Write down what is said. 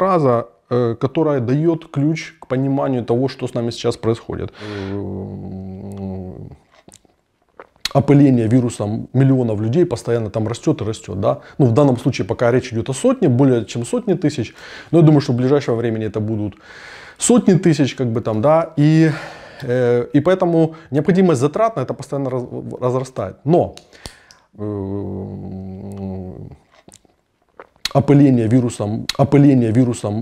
фраза, э, которая дает ключ к пониманию того, что с нами сейчас происходит. Э, опыление вирусом миллионов людей постоянно там растет и растет. Да? Ну, в данном случае пока речь идет о сотне, более чем сотни тысяч. Но я думаю, что в ближайшее время это будут сотни тысяч, как бы там, да, и, э, и поэтому необходимость затрат на это постоянно раз, разрастает. Но э, опыление вирусом, опыление вирусом